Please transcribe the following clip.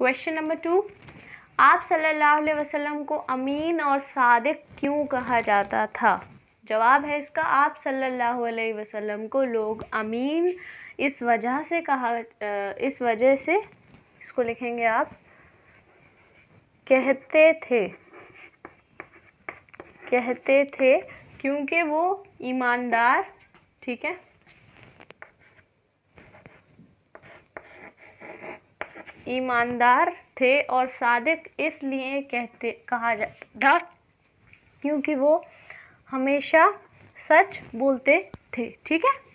question number two आप सल्लल्लाहु अलैहि वसल्लम को अमीन और सादिक क्यों कहा जाता था जवाब है इसका आप सल्लल्लाहु अलैहि वसल्लम को लोग अमीन इस वजह से कहा इस वजह से इसको लिखेंगे आप कहते थे कहते थे क्योंकि वो ईमानदार ठीक है ईमानदार थे और सादिक इसलिए कहते कहा जाता क्योंकि वो हमेशा सच बोलते थे ठीक है